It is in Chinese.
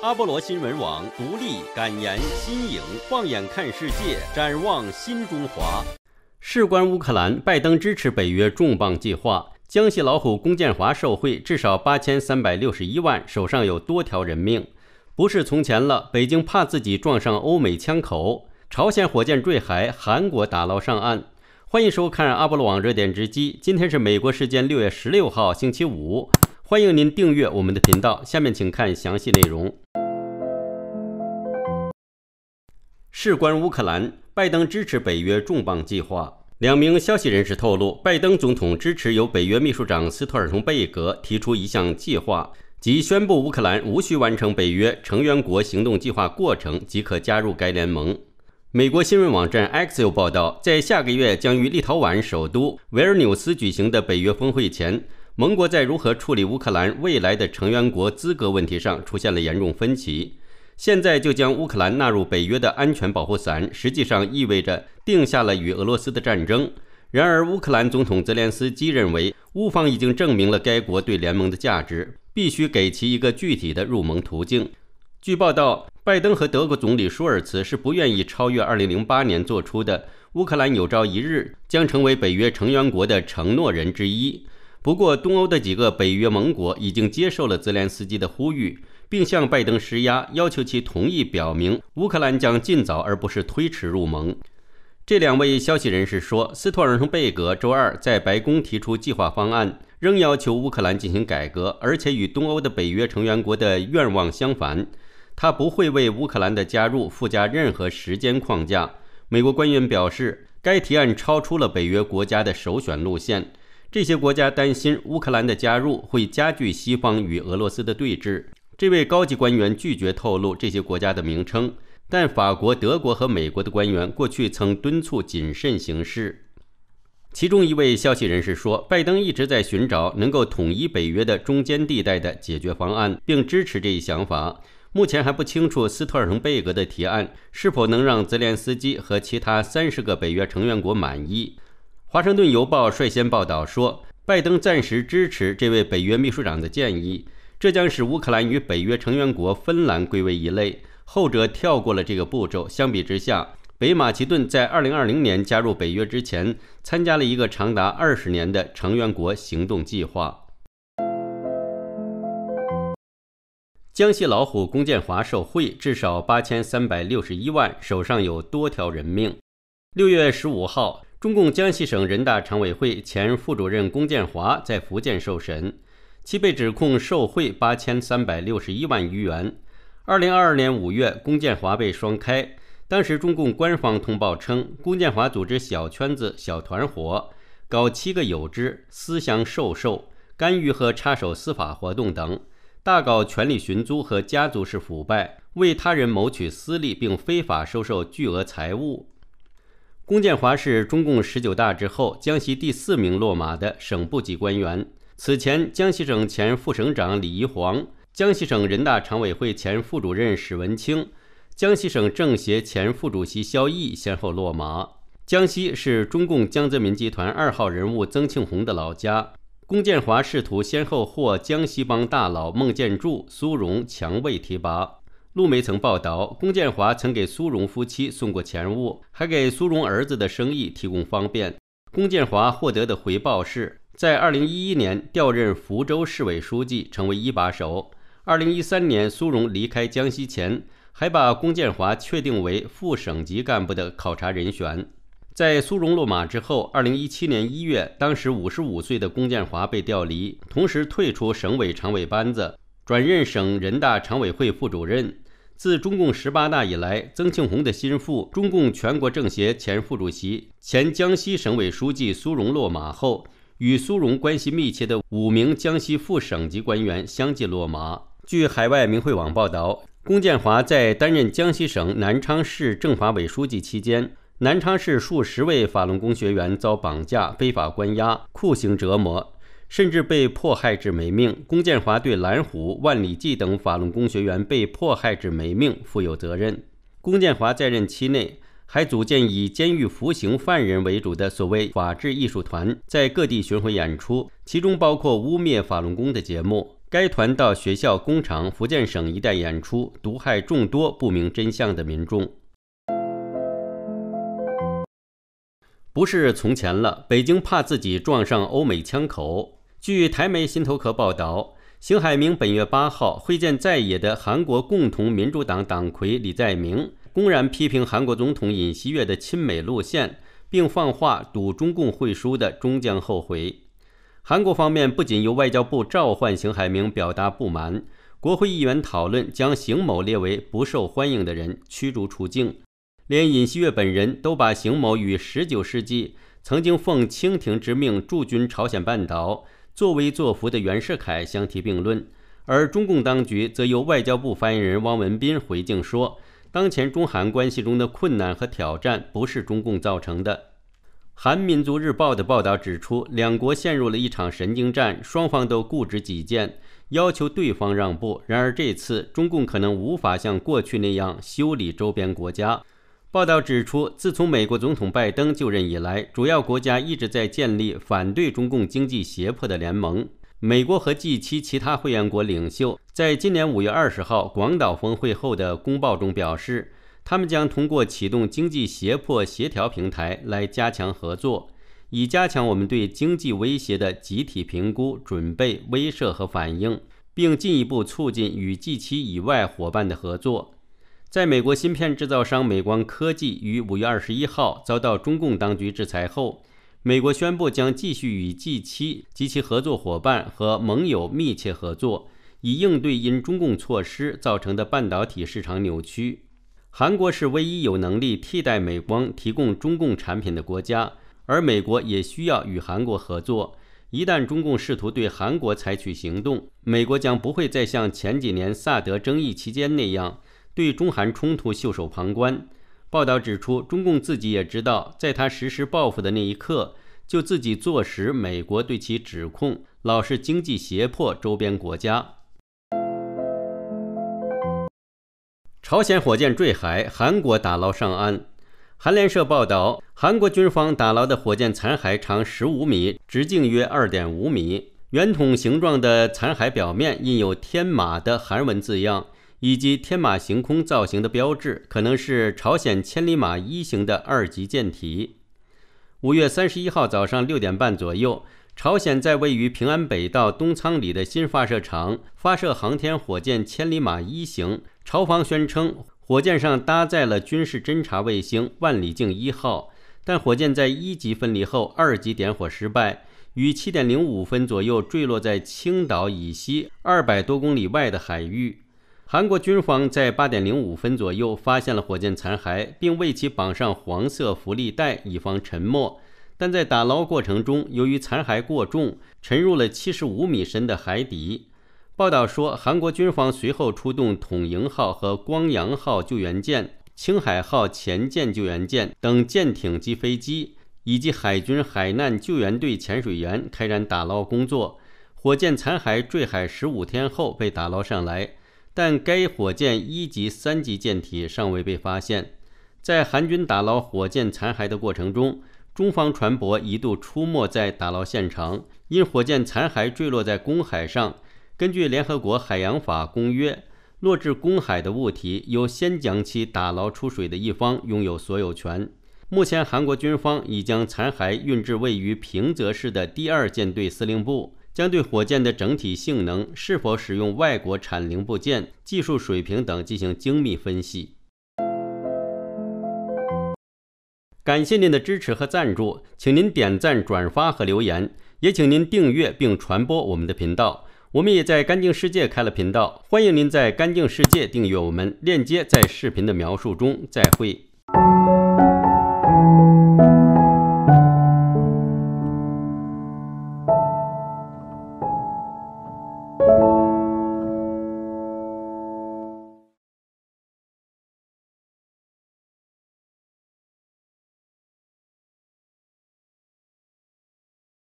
阿波罗新闻网独立敢言新颖，放眼看世界，展望新中华。事关乌克兰，拜登支持北约重磅计划。江西老虎龚建华受贿至少八千三百六十一万，手上有多条人命。不是从前了，北京怕自己撞上欧美枪口。朝鲜火箭坠海，韩国打捞上岸。欢迎收看阿波罗网热点直击。今天是美国时间六月十六号星期五。欢迎您订阅我们的频道。下面请看详细内容。事关乌克兰，拜登支持北约重磅计划。两名消息人士透露，拜登总统支持由北约秘书长斯托尔滕贝格提出一项计划，即宣布乌克兰无需完成北约成员国行动计划过程即可加入该联盟。美国新闻网站 Axio 报道，在下个月将于立陶宛首都维尔纽斯举行的北约峰会前，盟国在如何处理乌克兰未来的成员国资格问题上出现了严重分歧。现在就将乌克兰纳入北约的安全保护伞，实际上意味着定下了与俄罗斯的战争。然而，乌克兰总统泽连斯基认为，乌方已经证明了该国对联盟的价值，必须给其一个具体的入盟途径。据报道，拜登和德国总理舒尔茨是不愿意超越2008年做出的“乌克兰有朝一日将成为北约成员国”的承诺人之一。不过，东欧的几个北约盟国已经接受了泽连斯基的呼吁。并向拜登施压，要求其同意表明乌克兰将尽早而不是推迟入盟。这两位消息人士说，斯托尔滕贝格周二在白宫提出计划方案，仍要求乌克兰进行改革，而且与东欧的北约成员国的愿望相反。他不会为乌克兰的加入附加任何时间框架。美国官员表示，该提案超出了北约国家的首选路线。这些国家担心乌克兰的加入会加剧西方与俄罗斯的对峙。这位高级官员拒绝透露这些国家的名称，但法国、德国和美国的官员过去曾敦促谨慎行事。其中一位消息人士说：“拜登一直在寻找能够统一北约的中间地带的解决方案，并支持这一想法。”目前还不清楚斯特尔滕贝格的提案是否能让泽连斯基和其他三十个北约成员国满意。《华盛顿邮报》率先报道说，拜登暂时支持这位北约秘书长的建议。这将使乌克兰与北约成员国芬兰归为一类，后者跳过了这个步骤。相比之下，北马其顿在二零二零年加入北约之前，参加了一个长达二十年的成员国行动计划。江西老虎龚建华受贿至少八千三百六十一万，手上有多条人命。六月十五号，中共江西省人大常委会前副主任龚建华在福建受审。其被指控受贿八千三百六十一万余元。二零二二年五月，龚建华被双开。当时，中共官方通报称，龚建华组织小圈子、小团伙，搞七个有之，思想受受，干预和插手司法活动等，大搞权力寻租和家族式腐败，为他人谋取私利，并非法收受巨额财物。龚建华是中共十九大之后江西第四名落马的省部级官员。此前，江西省前副省长李贻煌、江西省人大常委会前副主任史文清、江西省政协前副主席肖毅先后落马。江西是中共江泽民集团二号人物曾庆红的老家。龚建华试图先后获江西帮大佬孟建柱、苏荣强位提拔。陆媒曾报道，龚建华曾给苏荣夫妻送过钱物，还给苏荣儿子的生意提供方便。龚建华获得的回报是。在二零一一年调任福州市委书记，成为一把手。二零一三年，苏荣离开江西前，还把龚建华确定为副省级干部的考察人选。在苏荣落马之后，二零一七年一月，当时五十五岁的龚建华被调离，同时退出省委常委班子，转任省人大常委会副主任。自中共十八大以来，曾庆红的心腹、中共全国政协前副主席、前江西省委书记苏荣落马后。与苏荣关系密切的五名江西副省级官员相继落马。据海外明慧网报道，龚建华在担任江西省南昌市政法委书记期间，南昌市数十位法轮功学员遭绑架、非法关押、酷刑折磨，甚至被迫害至没命。龚建华对蓝虎、万里季等法轮功学员被迫害至没命负有责任。龚建华在任期内。还组建以监狱服刑犯人为主的所谓“法治艺术团”，在各地巡回演出，其中包括污蔑法轮功的节目。该团到学校、工厂、福建省一带演出，毒害众多不明真相的民众。不是从前了，北京怕自己撞上欧美枪口。据台媒《新头壳》报道，邢海明本月八号会见在野的韩国共同民主党党魁李在明。公然批评韩国总统尹锡悦的亲美路线，并放话赌中共会输的，终将后悔。韩国方面不仅由外交部召唤邢海明表达不满，国会议员讨论将邢某列为不受欢迎的人，驱逐出境。连尹锡悦本人都把邢某与十九世纪曾经奉清廷之命驻军朝鲜半岛、作威作福的袁世凯相提并论。而中共当局则由外交部发言人汪文斌回敬说。当前中韩关系中的困难和挑战不是中共造成的。韩民族日报的报道指出，两国陷入了一场神经战，双方都固执己见，要求对方让步。然而，这次中共可能无法像过去那样修理周边国家。报道指出，自从美国总统拜登就任以来，主要国家一直在建立反对中共经济胁迫的联盟。美国和 G7 其他会员国领袖在今年五月二十号广岛峰会后的公报中表示，他们将通过启动经济胁迫协调平台来加强合作，以加强我们对经济威胁的集体评估、准备、威慑和反应，并进一步促进与 G7 以外伙伴的合作。在美国芯片制造商美光科技于五月二十一号遭到中共当局制裁后。美国宣布将继续与 G7 及其合作伙伴和盟友密切合作，以应对因中共措施造成的半导体市场扭曲。韩国是唯一有能力替代美光提供中共产品的国家，而美国也需要与韩国合作。一旦中共试图对韩国采取行动，美国将不会再像前几年萨德争议期间那样对中韩冲突袖手旁观。报道指出，中共自己也知道，在他实施报复的那一刻。就自己坐实美国对其指控，老是经济胁迫周边国家。朝鲜火箭坠海，韩国打捞上岸。韩联社报道，韩国军方打捞的火箭残骸长十五米，直径约二点五米，圆筒形状的残骸表面印有“天马”的韩文字样以及“天马行空”造型的标志，可能是朝鲜“千里马一型”的二级舰体。五月三十一号早上六点半左右，朝鲜在位于平安北道东仓里的新发射场发射航天火箭“千里马一型”。朝方宣称，火箭上搭载了军事侦察卫星“万里镜一号”，但火箭在一级分离后，二级点火失败，于七点零五分左右坠落在青岛以西二百多公里外的海域。韩国军方在八点零五分左右发现了火箭残骸，并为其绑上黄色浮力带，以防沉没。但在打捞过程中，由于残骸过重，沉入了七十五米深的海底。报道说，韩国军方随后出动统营号和光阳号救援舰、青海号前舰救援舰等舰艇及飞机，以及海军海难救援队潜水员开展打捞工作。火箭残骸坠海十五天后被打捞上来。但该火箭一级、三级舰体尚未被发现。在韩军打捞火箭残骸的过程中，中方船舶一度出没在打捞现场。因火箭残骸坠落在公海上，根据联合国海洋法公约，落至公海的物体由先将其打捞出水的一方拥有所有权。目前，韩国军方已将残骸运至位于平泽市的第二舰队司令部。将对火箭的整体性能、是否使用外国产零部件、技术水平等进行精密分析。感谢您的支持和赞助，请您点赞、转发和留言，也请您订阅并传播我们的频道。我们也在干净世界开了频道，欢迎您在干净世界订阅我们，链接在视频的描述中。再会。